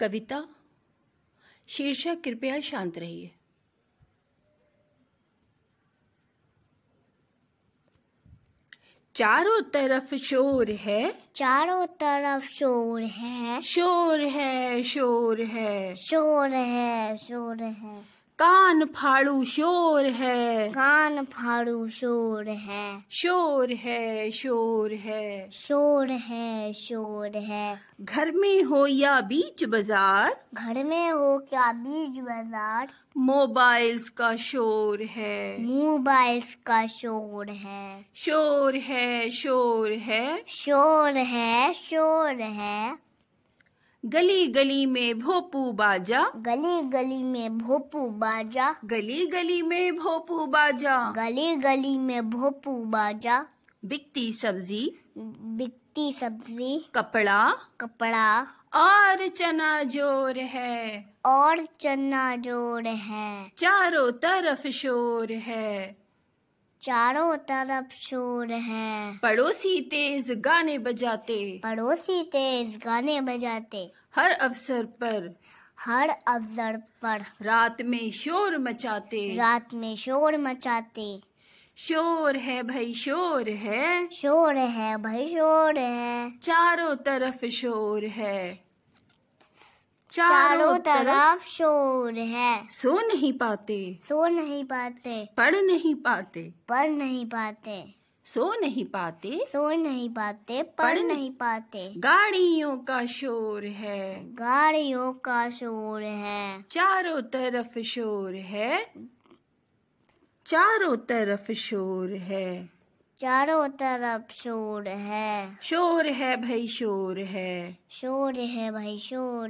कविता शीर्षक कृपया शांत रहिए चारों तरफ शोर है चारों तरफ शोर है शोर है शोर है शोर है शोर है कान फाड़ू शोर है कान फाड़ू शोर है शोर है शोर है शोर है शोर है घर में हो या बीच बाजार घर में हो क्या बीच बाजार मोबाइल्स का शोर है मोबाइल्स का शोर है शोर है शोर है शोर है शोर है गली गली में भोपू बाजा गली गली में भोपू बाजा गली गली में भोपू बाजा गली गली में भोपू बाजा बिकती सब्जी बिकती सब्जी कपड़ा कपड़ा और चना जोर है और चना जोर है चारों तरफ शोर है चारों तरफ शोर है पड़ोसी तेज गाने बजाते पड़ोसी तेज गाने बजाते हर अवसर पर हर अवसर पर रात में शोर मचाते रात में शोर मचाते शोर है भाई शोर है शोर है भाई शोर है चारों तरफ शोर है चारों तरफ शोर है सो नहीं पाते सो नहीं पाते पढ़ नहीं पाते पढ़ नहीं पाते सो नहीं पाते सो नहीं पाते पढ़ नहीं पाते गाड़ियों का शोर है गाड़ियों का शोर है चारों तरफ शोर है चारों तरफ शोर है चारों तरफ शोर है शोर है भाई शोर है शोर है भाई शोर